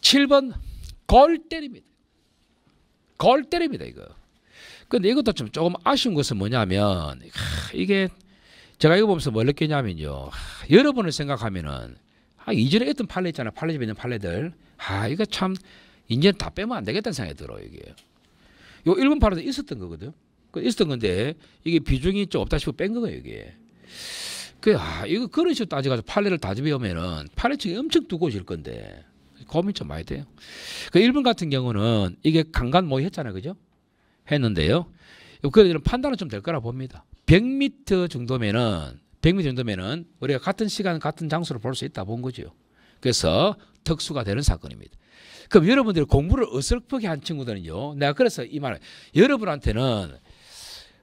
7번 걸 때립니다. 걸 때립니다 이거. 근데 이것도 좀 조금 아쉬운 것은 뭐냐면 이게 제가 이거 보면서 뭘 느꼈냐면요. 여러분을 생각하면은 아, 이전에 했던 판례 있잖아. 판례집에 있는 판례들. 아, 이거 참 이제는 다 빼면 안 되겠다는 생각이 들어 요 이게. 요 일본 판례도 있었던 거거든. 그 있었던 건데 이게 비중이 좀 없다 싶고 뺀 거예요 이게. 그, 아, 이거 그런 식으로 따져가지고 판례를 다집으면은 판례층이 엄청 두꺼워질 건데 고민 좀 많이 돼요. 그 일본 같은 경우는 이게 강간 모의 했잖아요. 그죠? 했는데요. 그런 판단은 좀 될 거라 봅니다. 100m 정도면은 100m 정도면은 우리가 같은 시간 같은 장소를 볼 수 있다 본 거죠. 그래서 특수가 되는 사건입니다. 그럼 여러분들이 공부를 어설프게 한 친구들은요. 내가 그래서 이 말을 여러분한테는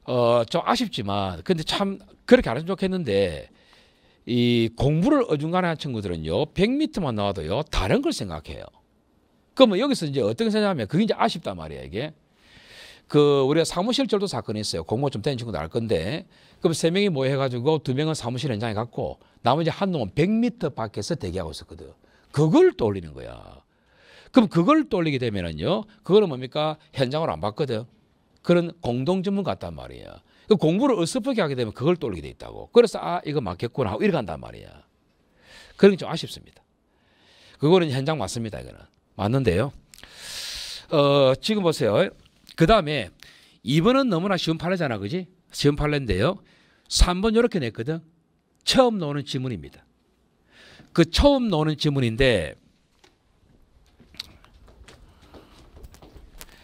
어 좀 아쉽지만 근데 참 그렇게 안 하면 좋겠는데 이 공부를 어중간한 친구들은요. 100m만 나와도요. 다른 걸 생각해요. 그러면 여기서 이제 어떻게 생각하면 그게 이제 아쉽단 말이에요. 이게. 그 우리가 사무실절도 사건이 있어요. 공모원좀된 친구도 알 건데 그럼 세 명이 모여가지고 두 명은 사무실 현장에 갔고 나머지 한 놈은 100m 밖에서 대기하고 있었거든. 그걸 떠올리는 거야. 그럼 그걸 떠올리게 되면은요, 그거는 뭡니까 현장으로 안 봤거든. 그런 공동 전문 같단 말이야. 그 공부를 어설프게 하게 되면 그걸 떠올리게 돼 있다고. 그래서 아 이거 맞겠구나 하고 이렇게 한단 말이야. 그런 게 좀 아쉽습니다. 그거는 현장 맞습니다. 이거는 맞는데요. 어 지금 보세요. 그 다음에 2번은 너무나 쉬운 판례잖아. 그지? 쉬운 판례인데요. 3번 이렇게 냈거든. 처음 나오는 지문입니다. 그 처음 나오는 지문인데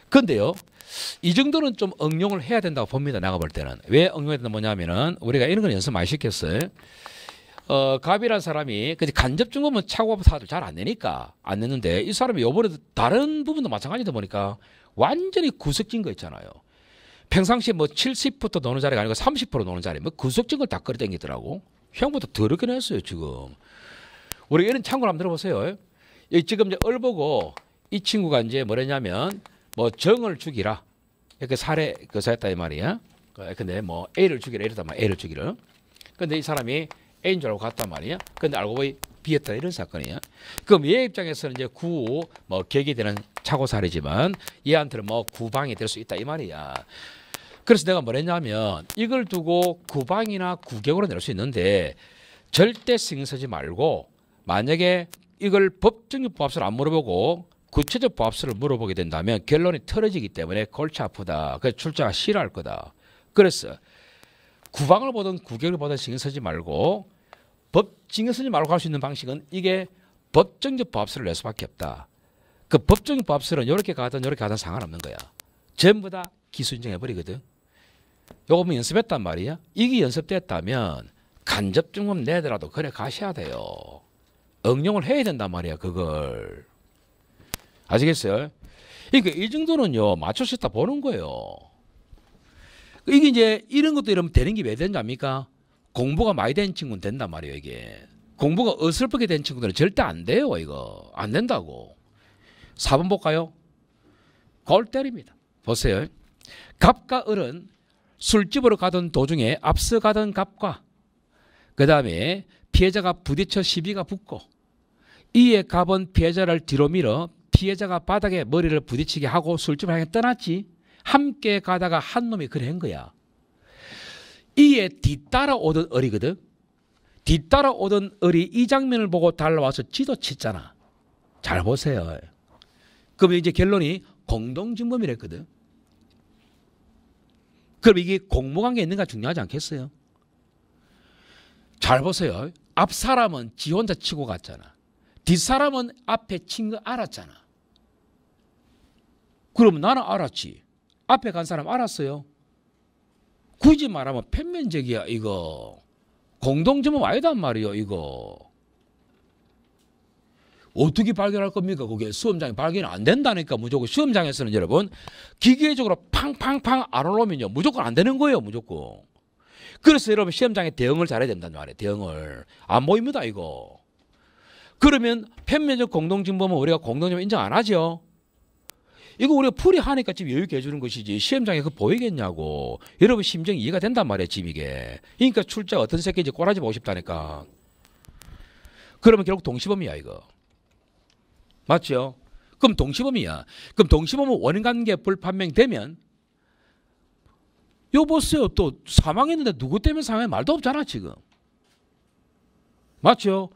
근데요. 이 정도는 좀 응용을 해야 된다고 봅니다. 나가 볼 때는. 왜 응용해야 된다 뭐냐면은 우리가 이런 걸 연습 많이 시켰어요. 어, 갑이라는 사람이 그데 간접 증거면 차고 사도 잘 안 내니까 안 내는데 이 사람이 요번에 도 다른 부분도 마찬가지다 보니까 완전히 구석진 거 있잖아요. 평상시에 뭐 70부터 노는 자리가 아니고 30% 노는 자리 뭐 구석진 걸 다 끌어당기더라고. 형부터 더럽게 냈어요 지금. 우리 이런 참고를 한번 들어보세요. 이 지금 이제 얼보고 이 친구가 이제 뭐랬냐면 뭐 정을 죽이라 이렇게 살해 그사했다 이 말이야. 그 근데 뭐 A를 죽이라 이러다 말 A를 죽이라. 근데 이 사람이 A인 줄 알고 갔단 말이야. 근데 알고 보니 B였다 이런 사건이야. 그럼 얘 입장에서는 이제 구뭐계기 되는 차고 사례지만 얘한테는 뭐 구방이 될 수 있다 이 말이야. 그래서 내가 뭐랬냐면 이걸 두고 구방이나 구격으로 낼수 있는데 절대 승인서지 말고 만약에 이걸 법정적 보합서를안 물어보고 구체적 보합서를 물어보게 된다면 결론이 틀어지기 때문에 골치 아프다. 그래서 출자가 싫어할 거다. 그래서 구방을 보든 구격을 보든 신경 쓰지 말고 법징경선지 말고 할수 있는 방식은 이게 법정적 법합세를낼 수밖에 없다. 그 법정적 법설은 이렇게 가든 이렇게 가든 상관없는 거야. 전부 다 기수 인정해버리거든. 요거 뭐 연습했단 말이야. 이게 연습됐다면 간접증금 내더라도 그래 가셔야 돼요. 응용을 해야 된단 말이야 그걸. 아시겠어요? 그러니까 이 정도는요 맞출 수 있다 보는 거예요. 이게 이제 이런 것도 이러면 되는 게 왜 되는지 압니까? 공부가 많이 된 친구는 된단 말이에요 이게 공부가 어설프게 된 친구들은 절대 안 돼요 이거 안 된다고 4번 볼까요? 골 때립니다 보세요 갑과 을은 술집으로 가던 도중에 앞서가던 갑과 그 다음에 피해자가 부딪혀 시비가 붙고 이에 갑은 피해자를 뒤로 밀어 피해자가 바닥에 머리를 부딪히게 하고 술집을 향해 떠났지 함께 가다가 한 놈이 그래 한 거야 이에 뒤따라오던 어리거든. 뒤따라오던 어리 이 장면을 보고 달라와서 지도 쳤잖아. 잘 보세요. 그러면 이제 결론이 공동증범이랬거든. 그럼 이게 공모관계 있는가 중요하지 않겠어요? 잘 보세요. 앞 사람은 지 혼자 치고 갔잖아. 뒷 사람은 앞에 친 거 알았잖아. 그럼 나는 알았지. 앞에 간 사람 알았어요. 굳이 말하면 편면적이야 이거. 공동점은 와이단 말이요 이거. 어떻게 발견할 겁니까? 그게 수험장에 발견 이안 된다니까 무조건 시험장에서는 여러분 기계적으로 팡팡팡 안 올라오면요 무조건 안 되는 거예요 무조건. 그래서 여러분 시험장에 대응을 잘해야 된다는 말이에요 대응을 안 보입니다 이거. 그러면 편면적 공동진범은 우리가 공동점 인정 안 하죠. 이거 우리가 풀이하니까 지금 여유 있게 주는 것이지 시험장에 그 보이겠냐고 여러분 심정 이해가 된단 말이에요 지금 이게 그러니까 출자 어떤 새끼인지 꼬라지 보고 싶다니까 그러면 결국 동시범이야 이거 맞죠? 그럼 동시범이야 그럼 동시범은 원인관계 불판명되면 요 보세요 또 사망했는데 누구 때문에 사망해 말도 없잖아 지금 맞죠?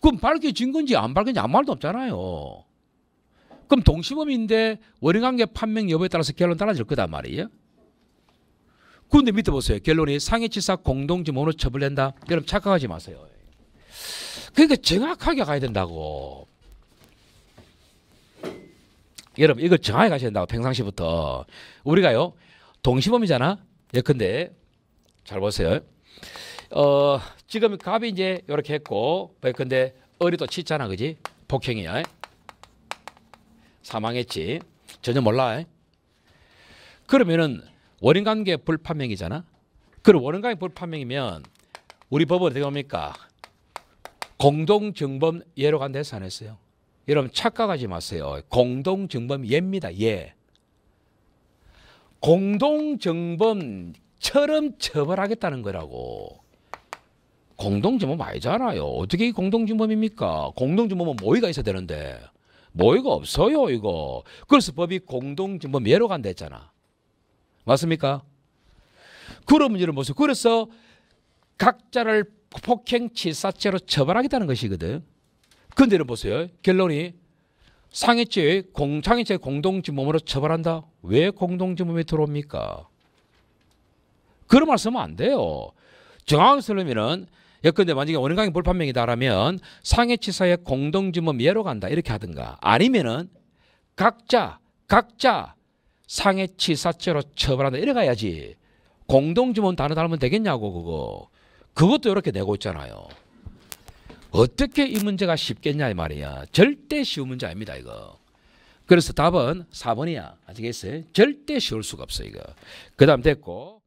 그럼 밝혀진 건지 안 밝혀진지 아무 말도 없잖아요 그럼 동시범인데 원인관계 판명 여부에 따라서 결론 달라질 거단 말이에요. 그런데 밑에 보세요. 결론이 상해치사 공동지문로 처벌된다. 여러분 착각하지 마세요. 그러니까 정확하게 가야 된다고. 여러분 이거 정확하 가셔야 된다고 평상시부터. 우리가요. 동시범이잖아. 예컨대 잘 보세요. 어 지금 갑이 이제 이렇게 했고 예컨대 어리도 치잖아 그지? 폭행이야. 사망했지. 전혀 몰라. 그러면은 원인관계 불판명이잖아. 그럼 원인관계 불판명이면 우리 법은 어떻게 합니까? 공동증범 예로 간다 해서 안 했어요. 여러분 착각하지 마세요. 공동증범 예입니다. 예. 공동증범처럼 처벌하겠다는 거라고. 공동증범 아니잖아요. 어떻게 공동증범입니까공동증범은 모의가 있어야 되는데. 뭐이가 없어요, 이거. 그래서 법이 공동정범 예로 뭐 간다 했잖아. 맞습니까? 그런 문제를 보세요. 그래서 각자를 폭행 치사죄로 처벌하겠다는 것이거든. 근데를 보세요. 결론이 상해죄, 공, 상해죄 공동지범으로 처벌한다. 왜 공동지범에 들어옵니까? 그런 말씀 하안 돼요. 정확히 설명면은 예컨대 만약에 원인강의 불판명이다라면 상해치사의 공동지문 예로 간다 이렇게 하든가 아니면은 각자 각자 상해치사죄로 처벌한다 이래가야지 공동지문 단어 달면 되겠냐고 그거 그것도 이렇게 내고 있잖아요. 어떻게 이 문제가 쉽겠냐 이 말이야. 절대 쉬운 문제 아닙니다 이거. 그래서 답은 4번이야. 아시겠어요? 절대 쉬울 수가 없어 이거. 그 다음 됐고.